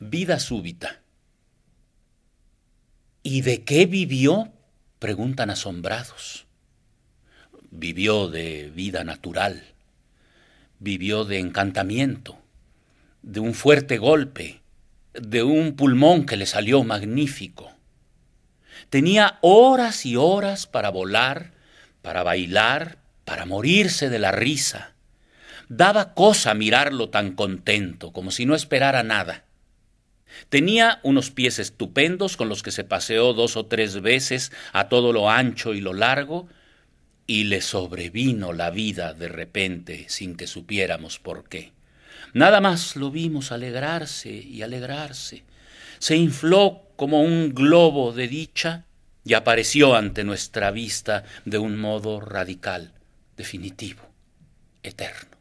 vida súbita. ¿Y de qué vivió? preguntan asombrados. Vivió de vida natural, vivió de encantamiento, de un fuerte golpe, de un pulmón que le salió magnífico. Tenía horas y horas para volar, para bailar, para morirse de la risa. Daba cosa mirarlo tan contento, como si no esperara nada. Tenía unos pies estupendos con los que se paseó dos o tres veces a todo lo ancho y lo largo, y le sobrevino la vida de repente sin que supiéramos por qué. Nada más lo vimos alegrarse y alegrarse. Se infló como un globo de dicha y apareció ante nuestra vista de un modo radical, definitivo, eterno.